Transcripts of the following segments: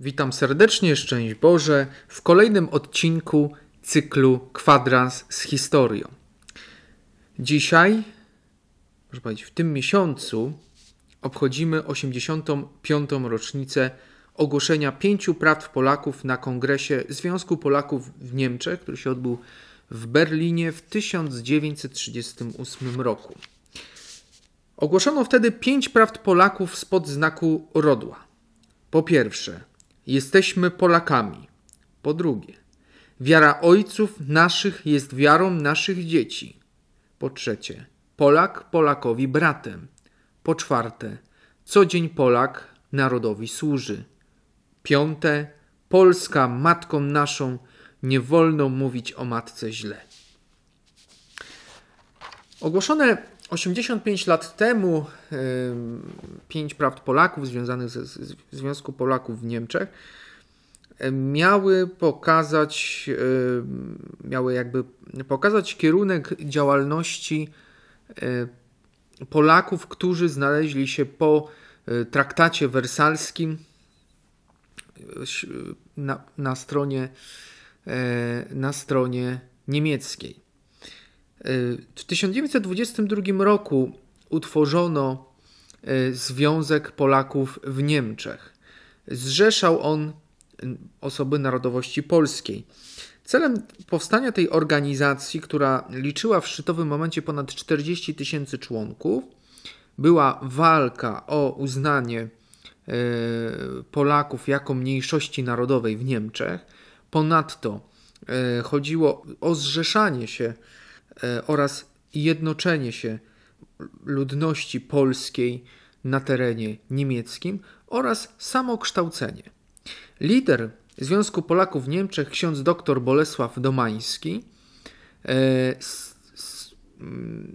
Witam serdecznie, szczęść Boże, w kolejnym odcinku cyklu Kwadrans z historią. Dzisiaj, może powiedzieć, w tym miesiącu obchodzimy 85. rocznicę ogłoszenia pięciu praw Polaków na kongresie Związku Polaków w Niemczech, który się odbył w Berlinie w 1938 roku. Ogłoszono wtedy pięć praw Polaków spod znaku rodła. Po pierwsze, jesteśmy Polakami. Po drugie, wiara ojców naszych jest wiarą naszych dzieci. Po trzecie, Polak Polakowi bratem. Po czwarte, co dzień Polak narodowi służy. Piąte, Polska matką naszą, nie wolno mówić o matce źle. Ogłoszone 85 lat temu pięć prawd Polaków związanych ze Związku Polaków w Niemczech miały pokazać, miały jakby pokazać kierunek działalności e, Polaków, którzy znaleźli się po e, traktacie wersalskim e, na, na stronie, na stronie niemieckiej. W 1922 roku utworzono e, Związek Polaków w Niemczech. Zrzeszał on osoby narodowości polskiej. Celem powstania tej organizacji, która liczyła w szczytowym momencie ponad 40 tysięcy członków, była walka o uznanie e, Polaków jako mniejszości narodowej w Niemczech. Ponadto e, chodziło o zrzeszanie się E, oraz jednoczenie się ludności polskiej na terenie niemieckim oraz samokształcenie. Lider Związku Polaków w Niemczech, ksiądz dr Bolesław Domański, e,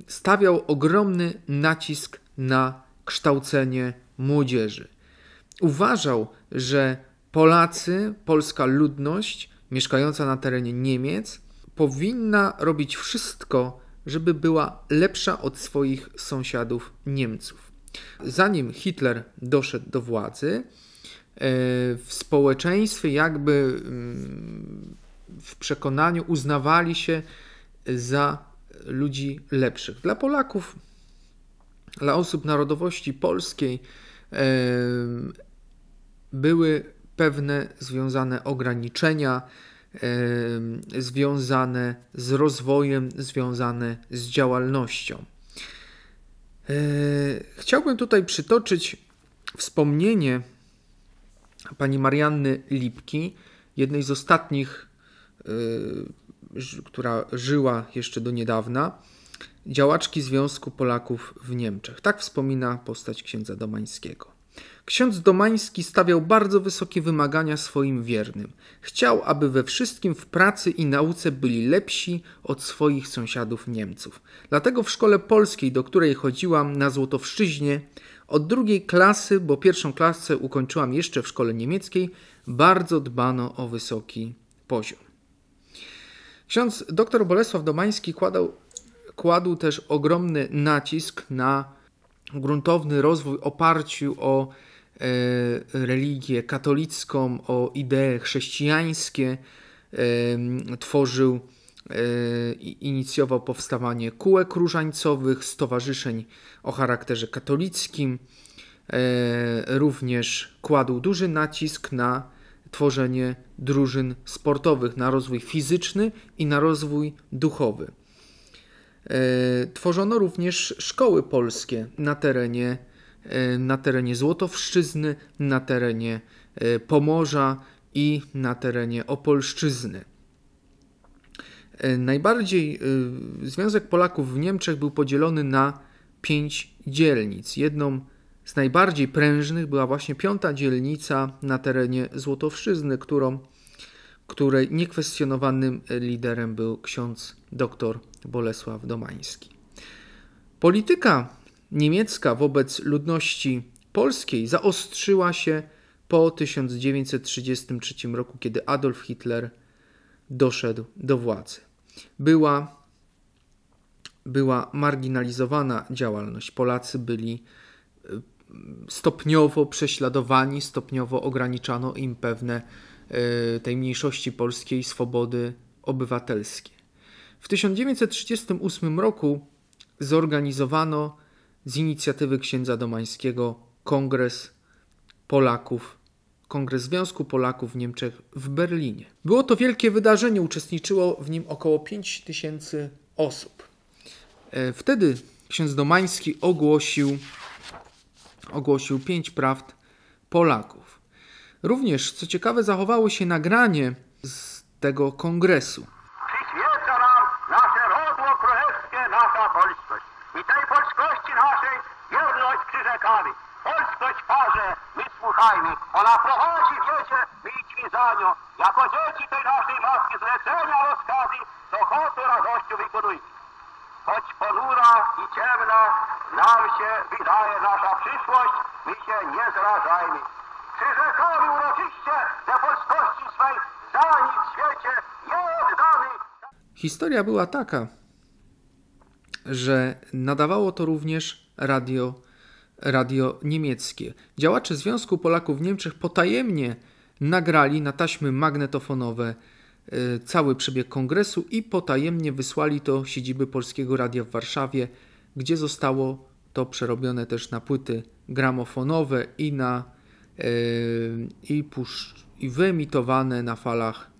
stawiał ogromny nacisk na kształcenie młodzieży. Uważał, że Polacy, polska ludność mieszkająca na terenie Niemiec powinna robić wszystko, żeby była lepsza od swoich sąsiadów Niemców. Zanim Hitler doszedł do władzy, e, w społeczeństwie jakby mm, w przekonaniu uznawali się za ludzi lepszych. Dla Polaków, dla osób narodowości polskiej e, były pewne związane ograniczenia, związane z rozwojem, związane z działalnością. E, chciałbym tutaj przytoczyć wspomnienie pani Marianny Lipki, jednej z ostatnich, e, która żyła jeszcze do niedawna, działaczki Związku Polaków w Niemczech. Tak wspomina postać księdza Domańskiego. Ksiądz Domański stawiał bardzo wysokie wymagania swoim wiernym. Chciał, aby we wszystkim w pracy i nauce byli lepsi od swoich sąsiadów Niemców. Dlatego w szkole polskiej, do której chodziłam na Złotowszczyźnie, od drugiej klasy, bo pierwszą klasę ukończyłam jeszcze w szkole niemieckiej, bardzo dbano o wysoki poziom. Ksiądz dr Bolesław Domański kładał, kładł też ogromny nacisk na gruntowny rozwój oparciu o E, religię katolicką, o idee chrześcijańskie, e, tworzył e, i inicjował powstawanie kółek różańcowych, stowarzyszeń o charakterze katolickim. Również kładł duży nacisk na tworzenie drużyn sportowych, na rozwój fizyczny i na rozwój duchowy. Tworzono również szkoły polskie na terenie E, na terenie Złotowszczyzny, na terenie e, Pomorza i na terenie Opolszczyzny. E, najbardziej Związek Polaków w Niemczech był podzielony na pięć dzielnic. Jedną z najbardziej prężnych była właśnie piąta dzielnica na terenie Złotowszczyzny, którą, której niekwestionowanym liderem był ksiądz dr Bolesław Domański. Polityka niemiecka wobec ludności polskiej zaostrzyła się po 1933 roku, kiedy Adolf Hitler doszedł do władzy. Była, była marginalizowana działalność. Polacy byli e, stopniowo prześladowani, stopniowo ograniczano im pewne e, tej mniejszości polskiej swobody obywatelskie. W 1938 roku zorganizowano z inicjatywy księdza Domańskiego Kongres Polaków, Kongres Związku Polaków w Niemczech w Berlinie. Było to wielkie wydarzenie, uczestniczyło w nim około 5 tysięcy osób. E, wtedy ksiądz Domański ogłosił, ogłosił pięć prawd Polaków. Również, co ciekawe, zachowało się nagranie z tego kongresu. i ciemna nam się wydaje nasza przyszłość, my się nie zrażajmy. Przyrzekamy uroczyście, że polskości swej za nic w świecie nie oddamy. Historia była taka, że nadawało to również radio, radio niemieckie. Działacze Związku Polaków w Niemczech potajemnie nagrali na taśmy magnetofonowe e, cały przebieg kongresu i potajemnie wysłali to siedziby Polskiego Radia w Warszawie gdzie zostało to przerobione też na płyty gramofonowe i na e, i, pusz, i wyemitowane na falach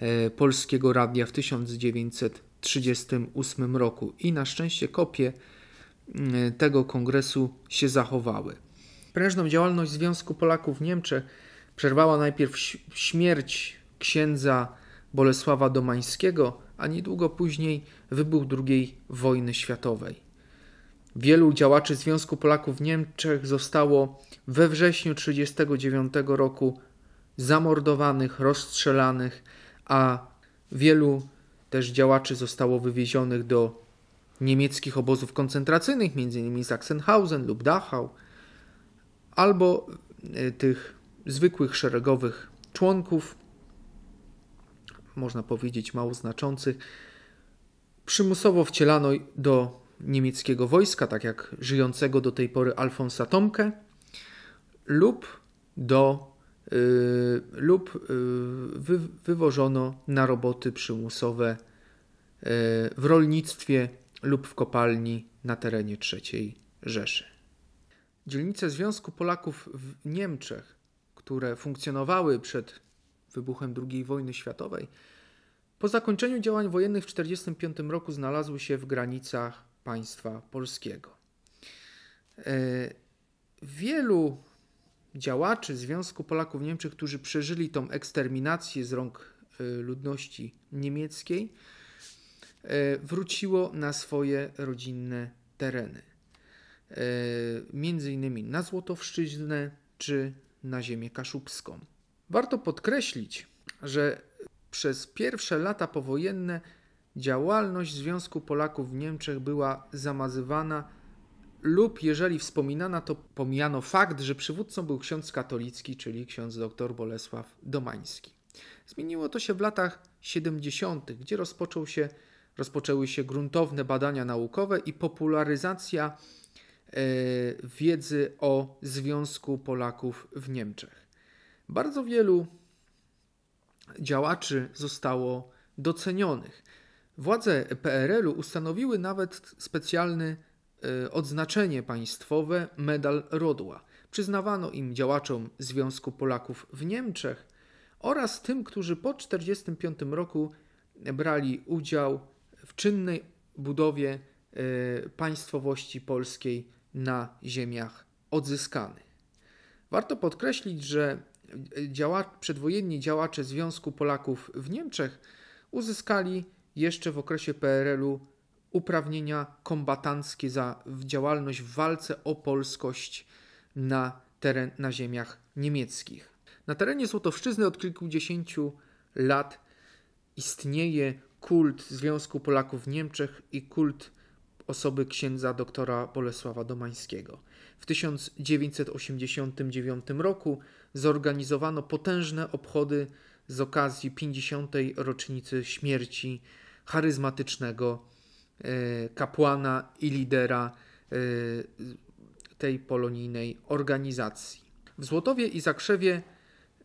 e, Polskiego Radia w 1938 roku i na szczęście kopie tego kongresu się zachowały. Prężną działalność Związku Polaków w Niemczech przerwała najpierw śmierć księdza Bolesława Domańskiego, a niedługo później wybuch II wojny światowej. Wielu działaczy Związku Polaków w Niemczech zostało we wrześniu 1939 roku zamordowanych, rozstrzelanych, a wielu też działaczy zostało wywiezionych do niemieckich obozów koncentracyjnych, m.in. Sachsenhausen lub Dachau, albo e, tych zwykłych szeregowych członków, można powiedzieć mało znaczących, przymusowo wcielano do niemieckiego wojska, tak jak żyjącego do tej pory Alfonsa Tomkę, lub, do, y, lub y, wy, wywożono na roboty przymusowe y, w rolnictwie lub w kopalni na terenie III Rzeszy. Dzielnice Związku Polaków w Niemczech, które funkcjonowały przed wybuchem II wojny światowej, po zakończeniu działań wojennych w 1945 roku znalazły się w granicach państwa polskiego. E, wielu działaczy Związku Polaków Niemczech, którzy przeżyli tą eksterminację z rąk e, ludności niemieckiej, e, wróciło na swoje rodzinne tereny. Między innymi na Złotowszczyźnę czy na ziemię kaszubską. Warto podkreślić, że przez pierwsze lata powojenne Działalność Związku Polaków w Niemczech była zamazywana lub jeżeli wspominana, to pomijano fakt, że przywódcą był ksiądz katolicki, czyli ksiądz dr Bolesław Domański. Zmieniło to się w latach 70., gdzie rozpoczął się, rozpoczęły się gruntowne badania naukowe i popularyzacja e, wiedzy o Związku Polaków w Niemczech. Bardzo wielu działaczy zostało docenionych. Władze PRL-u ustanowiły nawet specjalne e, odznaczenie państwowe Medal Rodła. Przyznawano im działaczom Związku Polaków w Niemczech oraz tym, którzy po 1945 roku brali udział w czynnej budowie e, państwowości polskiej na ziemiach odzyskanych. Warto podkreślić, że e, działa, przedwojenni działacze Związku Polaków w Niemczech uzyskali jeszcze w okresie PRL-u uprawnienia kombatanckie za działalność w walce o polskość na, teren, na ziemiach niemieckich. Na terenie Złotowszczyzny od kilkudziesięciu lat istnieje kult Związku Polaków w Niemczech i kult osoby księdza doktora Bolesława Domańskiego. W 1989 roku zorganizowano potężne obchody z okazji 50. rocznicy śmierci charyzmatycznego e, kapłana i lidera e, tej polonijnej organizacji. W Złotowie i Zakrzewie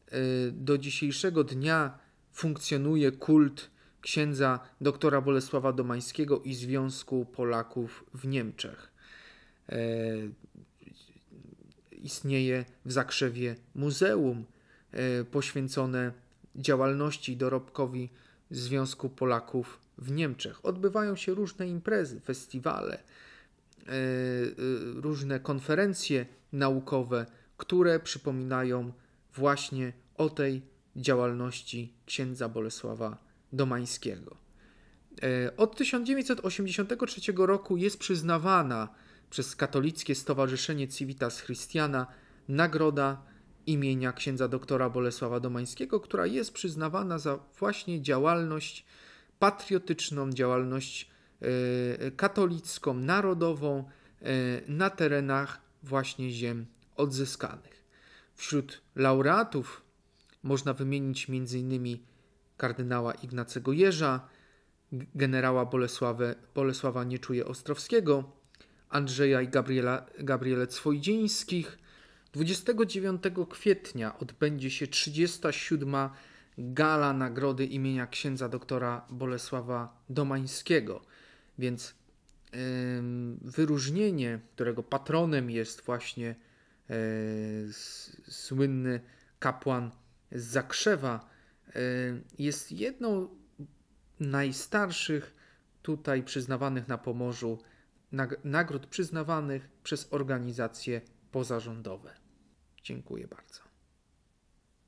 e, do dzisiejszego dnia funkcjonuje kult księdza doktora Bolesława Domańskiego i Związku Polaków w Niemczech. Istnieje w Zakrzewie muzeum poświęcone działalności i dorobkowi Związku Polaków w Niemczech. Odbywają się różne imprezy, festiwale, e, e, różne konferencje naukowe, które przypominają właśnie o tej działalności księdza Bolesława Domańskiego. E, od 1983 roku jest przyznawana przez katolickie Stowarzyszenie Civitas Christiana nagroda imienia księdza doktora Bolesława Domańskiego, która jest przyznawana za właśnie działalność patriotyczną, działalność e, katolicką, narodową e, na terenach właśnie ziem odzyskanych. Wśród laureatów można wymienić m.in. kardynała Ignacego Jerza, generała Bolesławę, Bolesława Nieczuje Ostrowskiego, Andrzeja i Gabriela, Gabriele Cwojdzińskich. 29 kwietnia odbędzie się 37. gala nagrody imienia księdza doktora Bolesława Domańskiego. Więc yy, wyróżnienie, którego patronem jest właśnie yy, słynny kapłan z Zakrzewa, yy, jest jedną najstarszych tutaj przyznawanych na Pomorzu nagród przyznawanych przez organizacje pozarządowe. Dziękuję bardzo.